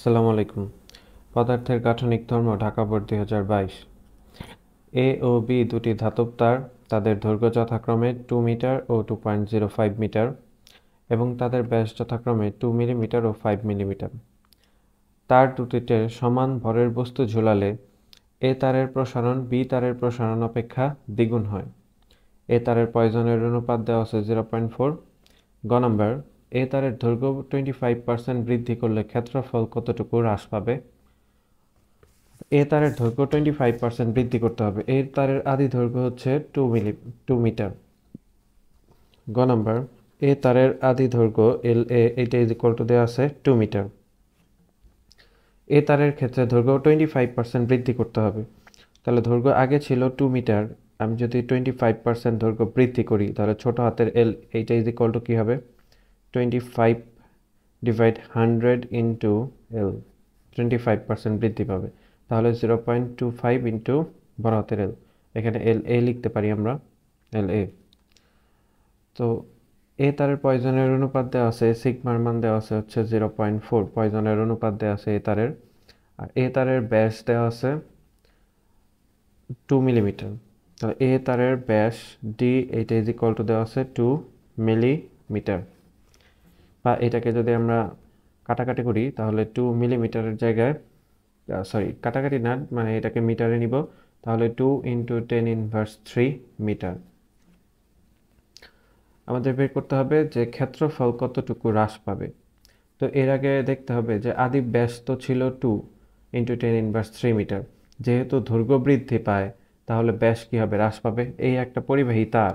আসসালামু আলাইকুম পদার্থের গাঠনিক ধর্ম ঢাকা বোর্ড দুই হাজার বাইশ এ ও বি দুটি ধাতব তার তাদের দৈর্ঘ্য যথাক্রমে টু মিটার ও two point zero five metre এবং তাদের ব্যাস যথাক্রমে টু মিলিমিটার ও ফাইভ মিলিমিটার তার দুটিতে সমান ভরের বস্তু ঝুলালে এ তারের প্রসারণ বি তারের প্রসারণ অপেক্ষা দ্বিগুণ হয় এ তারের পয়জনের অনুপাত দেওয়া আছে জিরো পয়েন্ট ফোর গ নম্বর এ তারের দৈর্ঘ্য টোয়েন্টি ফাইভ পার্সেন্ট বৃদ্ধি করলে ক্ষেত্রফল কতটুকু হ্রাস পাবে এ তারের দৈর্ঘ্য টোয়েন্টি ফাইভ পার্সেন্ট বৃদ্ধি করতে হবে এর তারের আদি দৈর্ঘ্য হচ্ছে টু মিলি টু মিটার গ নাম্বার এ তারের আদি দৈর্ঘ্য এল এ এইটা ইকুয়াল টু দেওয়া আছে টু মিটার এ তারের ক্ষেত্রে দৈর্ঘ্য টোয়েন্টি ফাইভ পার্সেন্ট বৃদ্ধি করতে হবে তাহলে দৈর্ঘ্য আগে ছিল টু মিটার আমি যদি টোয়েন্টি ফাইভ পার্সেন্ট দৈর্ঘ্য বৃদ্ধি করি তাহলে ছোটো হাতের এল এইটা ইজ ইকুয়াল টু কী হবে twenty divide 100 into L 25% five percent বৃদ্ধি পাবে তাহলে zero point two five into L এখানে এল এ লিখতে পারি আমরা এল এ তো এ তারের পয়জনের অনুপাত দেওয়া আছে সিগমার মান দেওয়া আছে হচ্ছে জিরো পয়েন্ট ফোর পয়জনের অনুপাত দেওয়া আছে এ তারের আর এ তারের ব্যাস দেওয়া আছে টু মিলিমিটার তাহলে এ তারের ব্যাস ডি এটা ইজ ইকুয়াল টু দেওয়া আছে টু মিলিমিটার বা এটাকে যদি আমরা কাটাকাটি করি তাহলে টু মিলিমিটারের জায়গায় সরি কাটাকাটি না মানে এটাকে মিটারে নিব তাহলে two into ten inverse three metre আমাদের বের করতে হবে যে ক্ষেত্রফল কতটুকু হ্রাস পাবে তো এর আগে দেখতে হবে যে আদি ব্যস্ত ছিল two into ten inverse three metre যেহেতু দৈর্ঘ্য বৃদ্ধি পায় তাহলে ব্যাস কী হবে হ্রাস পাবে এই একটা পরিবাহী তার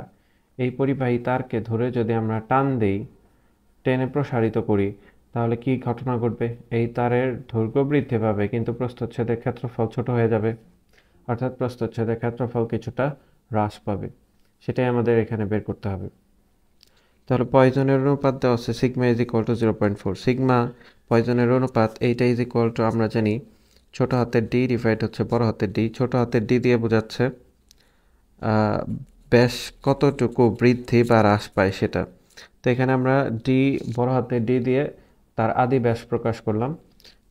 এই পরিবাহী তারকে ধরে যদি আমরা টান দেই টেনে প্রসারিত করি তাহলে কি ঘটনা ঘটবে এই তারের দৈর্ঘ্য বৃদ্ধি পাবে কিন্তু প্রস্তচ্ছেদের ক্ষেত্রফল ছোট হয়ে যাবে অর্থাৎ প্রস্তচ্ছেদের ক্ষেত্রফল কিছুটা হ্রাস পাবে সেটাই আমাদের এখানে বের করতে হবে তাহলে পয়জনের অনুপাত দেওয়া হচ্ছে sigma is equal to zero point four sigma পয়জনের অনুপাত এইটা ইজ ইকুয়াল টু আমরা জানি ছোট হাতের ডি ডিভাইড হচ্ছে বড় হাতের ডি ছোট হাতের ডি দিয়ে বোঝাচ্ছে বেশ কতটুকু বৃদ্ধি বা হ্রাস পায় সেটা তো এখানে আমরা ডি বড় হাতে ডি দিয়ে তার আদি ব্যাস প্রকাশ করলাম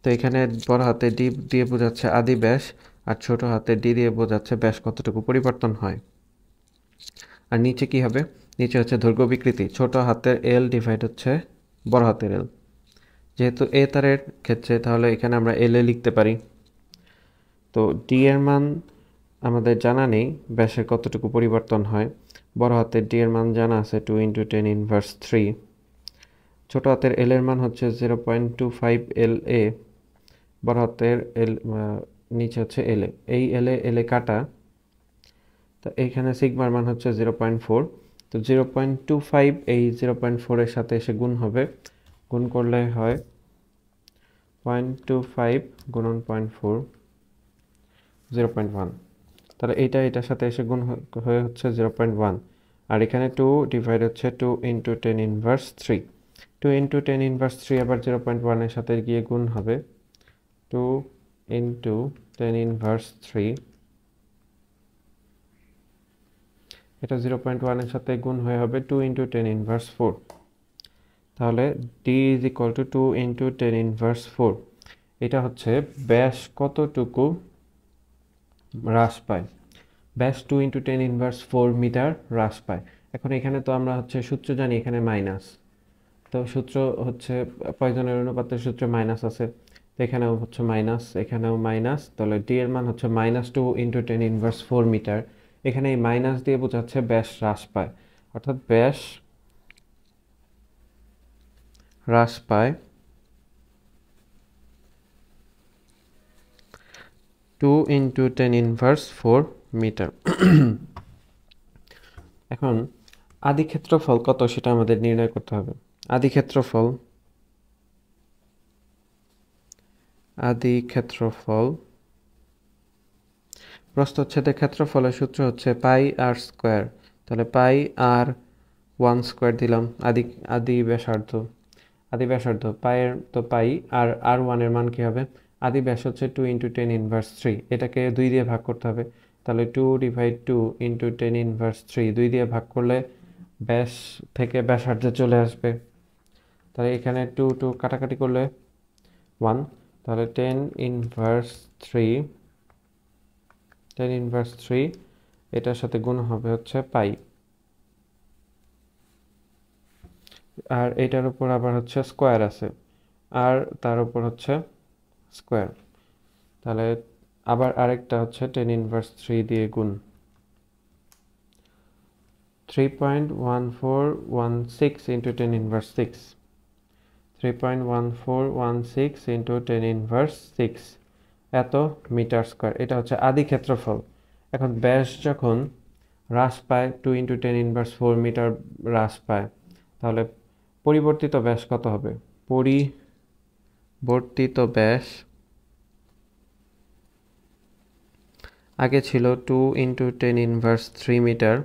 তো এখানে বড় হাতে ডি দিয়ে বোঝাচ্ছে আদি ব্যাস আর ছোট হাতে ডি দিয়ে বোঝাচ্ছে ব্যাস কতটুকু পরিবর্তন হয় আর নিচে কি হবে নিচে হচ্ছে দৈর্ঘ্য বিকৃতি ছোট হাতের এল ডিভাইড হচ্ছে বড় হাতের এল যেহেতু এ তারের ক্ষেত্রে তাহলে এখানে আমরা এল এ লিখতে পারি তো ডি এর মান আমাদের জানা নেই ব্যাসের কতটুকু পরিবর্তন হয় বড় হাতের ডি এর মান জানা আছে two into ten inverse three ছোটো হাতের এল এর মান হচ্ছে zero point two five L এ বড় হাতের এল নিচে হচ্ছে এল এ এই এল এ এল এ কাটা তো এইখানে সিগমার মান হচ্ছে জিরো পয়েন্ট ফোর তো জিরো পয়েন্ট টু ফাইভ এই জিরো পয়েন্ট ফোরের সাথে এসে গুণ হবে গুণ করলে হয় পয়েন্ট টু ফাইভ গুণন point four zero point one তাহলে এইটা এটার সাথে এসে গুণ হয়ে হচ্ছে জিরো পয়েন্ট ওয়ান আর এখানে টু ডিভাইড হচ্ছে two into ten inverse three two into ten inverse three আবার জিরো পয়েন্ট ওয়ানের সাথে গিয়ে গুণ হবে two into ten inverse three এটা জিরো পয়েন্ট ওয়ানের সাথে গুণ হয়ে হবে two into ten inverse four তাহলে D is equal to two into ten inverse four এটা হচ্ছে ব্যাস কতটুকু হ্রাস পায় ব্যাস two into ten inverse four metre হ্রাস পায় এখন এখানে তো আমরা হচ্ছে সূত্র জানি এখানে মাইনাস তো সূত্র হচ্ছে পয়জনের অনুপাতের সূত্র মাইনাস আছে এখানেও হচ্ছে মাইনাস এখানেও মাইনাস তাহলে ডি এর মান হচ্ছে minus two into ten inverse four metre এখানে এই মাইনাস দিয়ে বোঝাচ্ছে ব্যাস হ্রাস পায় অর্থাৎ ব্যাস হ্রাস পায় 2 into ten inverse four metre এখন আদি ক্ষেত্রফল কত সেটা আমাদের নির্ণয় করতে হবে আদি ক্ষেত্রফল আদি ক্ষেত্রফল প্রস্থচ্ছেদের ক্ষেত্রফলের সূত্র হচ্ছে পাই আর স্কোয়ার তাহলে পাই আর ওয়ান স্কোয়ার দিলাম আদি আদি ব্যাসার্ধ আদি ব্যাসার্ধ পায়ের তো পাই আর আর ওয়ানের মান কী হবে আদি ব্যাস হচ্ছে two into ten inverse three এটাকে দুই দিয়ে ভাগ করতে হবে তাহলে two divide two into ten inverse three দুই দিয়ে ভাগ করলে ব্যাস থেকে ব্যাসার্ধে চলে আসবে তাহলে এখানে টু টু কাটাকাটি করলে ওয়ান তাহলে ten inverse three ten inverse three এটার সাথে গুণ হবে হচ্ছে পাই আর এটার উপর আবার হচ্ছে স্কোয়ার আছে আর তার উপর হচ্ছে স্কোয়ার তাহলে আবার আরেকটা হচ্ছে টেন ইনভার্স থ্রি দিয়ে গুণ three point one four one six into ten inverse six three point one four one six into ten inverse six এত মিটার স্কোয়ার এটা হচ্ছে আদি ক্ষেত্রফল এখন ব্যাস যখন হ্রাস পায় two into ten inverse four metre হ্রাস পায় তাহলে পরিবর্তিত ব্যাস কত হবে পরি বর্তিত ব্যাস আগে ছিল two into ten inverse three metre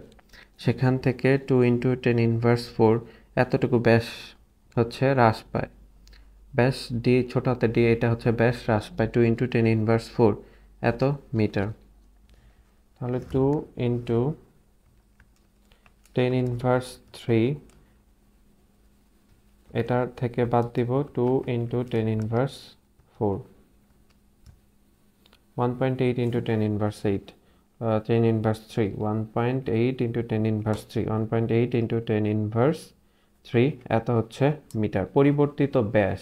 সেখান থেকে two into ten inverse four এতটুকু ব্যাস হচ্ছে হ্রাস পায় ব্যাস ডি ছোট হাতে ডি এটা হচ্ছে ব্যাস হ্রাস পায় two into ten inverse four এত মিটার তাহলে two into ten inverse three এটার থেকে বাদ দিব two into ten inverse four one point eight into ten inverse eight ten inverse three one point eight into ten inverse three one point eight into ten inverse three এত হচ্ছে metre পরিবর্তিত ব্যাস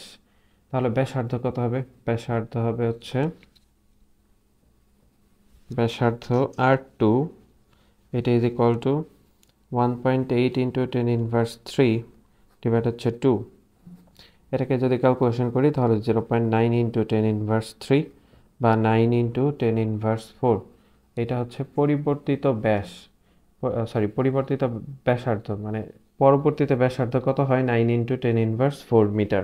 তাহলে ব্যাসার্ধ কত হবে ব্যাসার্ধ হবে হচ্ছে ব্যাসার্ধ আর টু এটা is equal to one point eight into ten inverse three divide হচ্ছে টু এটাকে যদি ক্যালকুলেশন করি তাহলে zero point nine into ten inverse three বা nine into ten inverse four এটা হচ্ছে পরিবর্তিত ব্যাস সরি পরিবর্তিত ব্যাসার্ধ মানে পরবর্তীতে ব্যাসার্ধ কত হয় nine into ten inverse four metre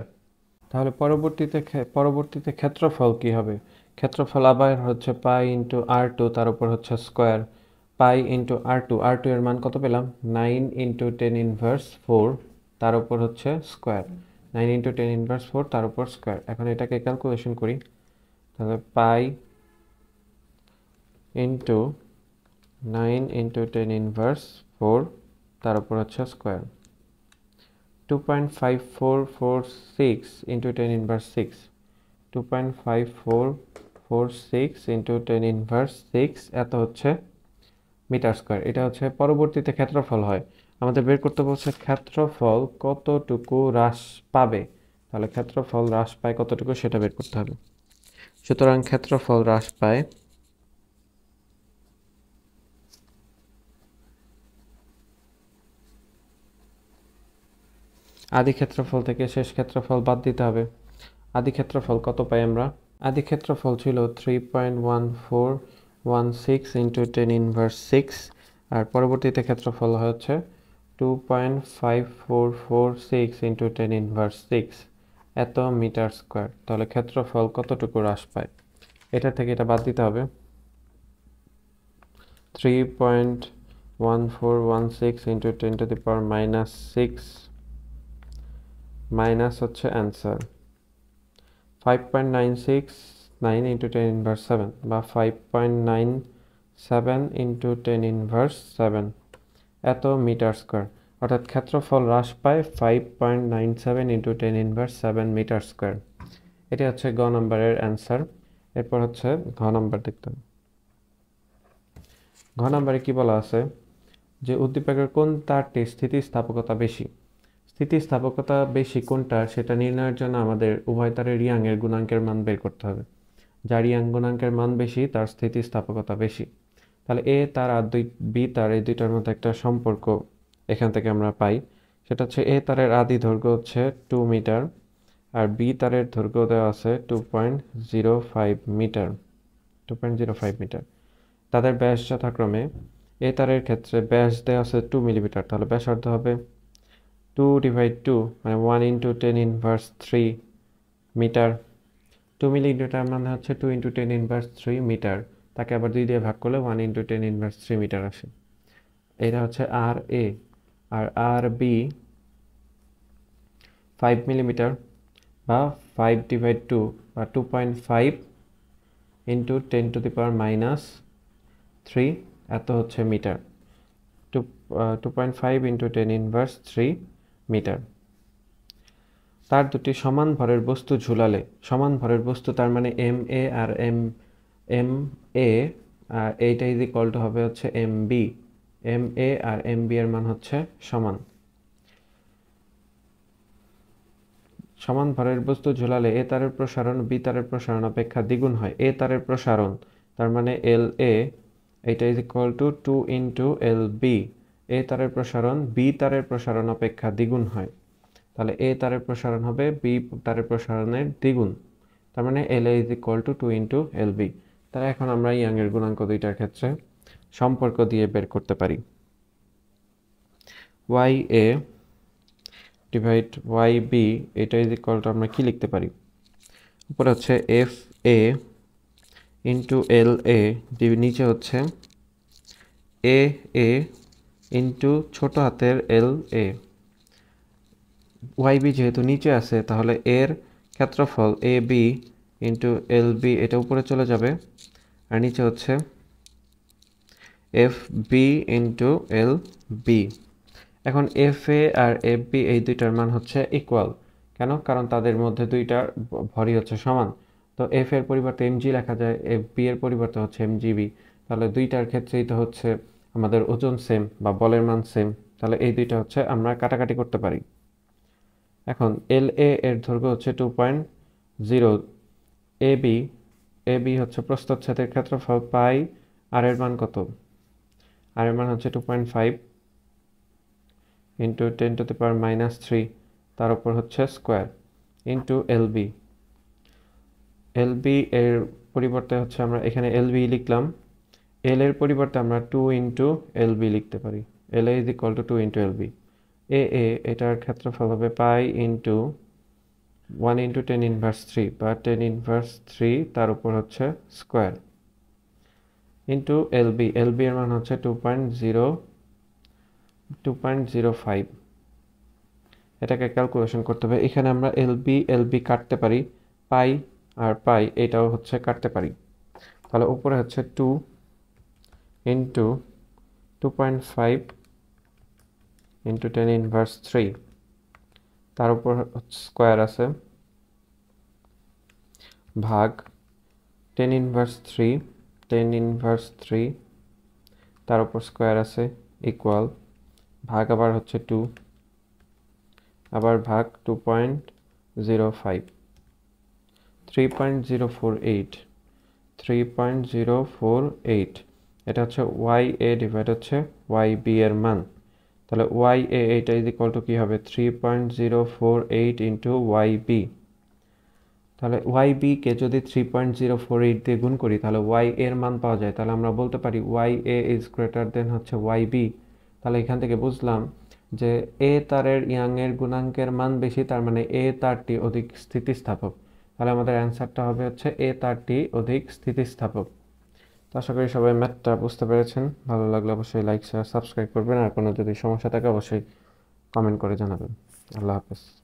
তাহলে পরবর্তীতে পরবর্তীতে ক্ষেত্রফল কি হবে ক্ষেত্রফল আবার হচ্ছে পাই ইন্টু আর টু তার উপর হচ্ছে square pi into R two R two এর মান কত পেলাম nine into ten inverse four তার উপর হচ্ছে square nine into ten inverse four তার উপর স্কোয়ার এখন এটাকে ক্যালকুলেশন করি তাহলে pi into nine into ten inverse four তার উপর হচ্ছে square two point five four four six into ten inverse six two point five four four six into ten inverse six এত হচ্ছে মিটার স্কোয়ার এটা হচ্ছে পরবর্তীতে ক্ষেত্রফল হয় আমাদের বের করতে বলছে ক্ষেত্রফল কতটুকু হ্রাস পাবে তাহলে ক্ষেত্রফল হ্রাস পায় কতটুকু সেটা বের করতে হবে সুতরাং ক্ষেত্রফল হ্রাস পায় আদি ক্ষেত্রফল থেকে শেষ ক্ষেত্রফল বাদ দিতে হবে আদি ক্ষেত্রফল কত পাই আমরা আদি ক্ষেত্রফল ছিল three point one four one six into ten inverse six আর পরবর্তীতে ক্ষেত্রফল হচ্ছে 2.5446 ইন্টু টেন ইনভার্স সিক্স এত মিটার স্কোয়ার তাহলে ক্ষেত্রফল কতটুকু হ্রাস পায় এটা থেকে এটা বাদ দিতে হবে three point one four one six into ten to the power minus six minus হচ্ছে answer five point nine six nine into ten inverse seven বা five point nine seven into ten inverse seven এত metre square অর্থাৎ ক্ষেত্রফল হ্রাস পায় five point nine seven into ten inverse seven metre square এটি হচ্ছে গ নম্বরের অ্যান্সার এরপর হচ্ছে ঘ নম্বর দেখতে হবে ঘ নম্বরে কী বলা আছে যে উদ্দীপকের কোন তারটি স্থিতিস্থাপকতা বেশি স্থিতিস্থাপকতা বেশি কোনটা সেটা নির্ণয়ের জন্য আমাদের উভয় তারের রিয়াংয়ের গুণাঙ্কের মান বের করতে হবে যার রিয়াং গুণাঙ্কের মান বেশি তার স্থিতিস্থাপকতা বেশি তাহলে এ তার আর দুই বি তার এই দুইটার মধ্যে একটা সম্পর্ক এখান থেকে আমরা পাই সেটা হচ্ছে এ তারের আদি দৈর্ঘ্য হচ্ছে টু মিটার আর বি তারের দৈর্ঘ্য দেওয়া আছে two point zero five metre two point zero five metre তাদের ব্যাস যথাক্রমে এ তারের ক্ষেত্রে ব্যাস দেওয়া আছে টু মিলিমিটার তাহলে ব্যাসার্ধ হবে টু ডিভাইড টু মানে one into ten inverse three metre two millimetre মানে হচ্ছে two into ten inverse three metre তাকে আবার দুই দিয়ে ভাগ করলে one into ten inverse three metre আসে এটা হচ্ছে আর এ আর আর বি ফাইভ মিলিমিটার বা ফাইভ ডিভাইড টু বা two point five into ten to the power minus three এত হচ্ছে metre two two point five into ten inverse three metre তার দুটি সমান ভরের বস্তু ঝুলালে সমান ভরের বস্তু তার মানে এম এ আর এম এম এ এইটা ইজ ইকল টু হবে হচ্ছে এম বি এম এ আর এম বি এর মান হচ্ছে সমান সমান ভরের বস্তু ঝোলালে এ তারের প্রসারণ বি তারের প্রসারণ অপেক্ষা দ্বিগুণ হয় এ তারের প্রসারণ তার মানে এল এ এইটা is equal to two into L B এ তারের প্রসারণ বি তারের প্রসারণ অপেক্ষা দ্বিগুণ হয় তাহলে এ তারের প্রসারণ হবে বি তারের প্রসারণের দ্বিগুণ তার মানে L A is equal to two into L B তারা এখন আমরা ইয়াংয়ের গুণাঙ্ক দুইটার ক্ষেত্রে সম্পর্ক দিয়ে বের করতে পারি Y A divide Y B এটা ইজ ইকুয়ালটা আমরা কি লিখতে পারি উপরে হচ্ছে এফ এ ইন্টু এল এ নিচে হচ্ছে এ এ ইন্টু ছোটো হাতের এল এ ওয়াই বি যেহেতু নিচে আছে তাহলে এর ক্ষেত্রফল A B into L B এটা উপরে চলে যাবে আর নিচে হচ্ছে F B into L B এখন এফ এ আর এফ বি এই দুইটার মান হচ্ছে ইকুয়াল কেন কারণ তাদের মধ্যে দুইটার ভরি হচ্ছে সমান তো এফ এর পরিবর্তে এম জি লেখা যায় এফ বি এর পরিবর্তে হচ্ছে এম জিবি তাহলে দুইটার ক্ষেত্রেই তো হচ্ছে আমাদের ওজন সেম বা বলের মান সেম তাহলে এই দুইটা হচ্ছে আমরা কাটাকাটি করতে পারি এখন এল এ এর দৈর্ঘ্য হচ্ছে two point zero A B A B হচ্ছে প্রস্তচ্ছেদের ক্ষেত্রফল পাই আর এর মান কত আর এর মান হচ্ছে two point five into ten to the power minus three তার উপর হচ্ছে স্কোয়ার ইন্টু এল বি এর পরিবর্তে হচ্ছে আমরা এখানে এল এলবি লিখলাম এল এর পরিবর্তে আমরা টু ইন্টু বি লিখতে পারি L A is equal to two into L B A এটার ক্ষেত্রফল হবে pi into one into ten inverse three বা টেন ইনভার্স থ্রি তার উপর হচ্ছে স্কোয়ার ইন্টু এলবি এলবি এর মান হচ্ছে two point zero two point zero five এটাকে ক্যালকুলেশন করতে হবে এখানে আমরা এলবি এলবি কাটতে পারি পাই আর পাই এটাও হচ্ছে কাটতে পারি তাহলে উপরে হচ্ছে two into two point five into ten inverse three তার উপর স্কোয়ার আছে ভাগ ten inverse three ten inverse three তার উপর স্কোয়ার আছে ইকুয়াল ভাগ আবার হচ্ছে টু আবার ভাগ two point zero five three point zero four eight three point zero four eight এটা হচ্ছে ওয়াই এ ডিভাইড হচ্ছে ওয়াই বি এর মান তাহলে ওয়াই এ এইটা ইজ ইকুয়াল টু কী হবে three point zero four eight into Y B তাহলে ওয়াই বিকে যদি three point zero four eight দিয়ে গুণ করি তাহলে ওয়াই এর মান পাওয়া যায় তাহলে আমরা বলতে পারি Y A is greater than হচ্ছে ওয়াই বি তাহলে এখান থেকে বুঝলাম যে এ তারের ইয়াংয়ের গুণাঙ্কের মান বেশি তার মানে এ তারটি অধিক স্থিতিস্থাপক তাহলে আমাদের অ্যান্সারটা হবে হচ্ছে এ তারটি অধিক স্থিতিস্থাপক তো আশা করি সবাই ম্যাথটা বুঝতে পেরেছেন ভালো লাগলে অবশ্যই লাইক শেয়ার সাবস্ক্রাইব করবেন আর কোনো যদি সমস্যা থাকে অবশ্যই কমেন্ট করে জানাবেন আল্লাহ হাফেজ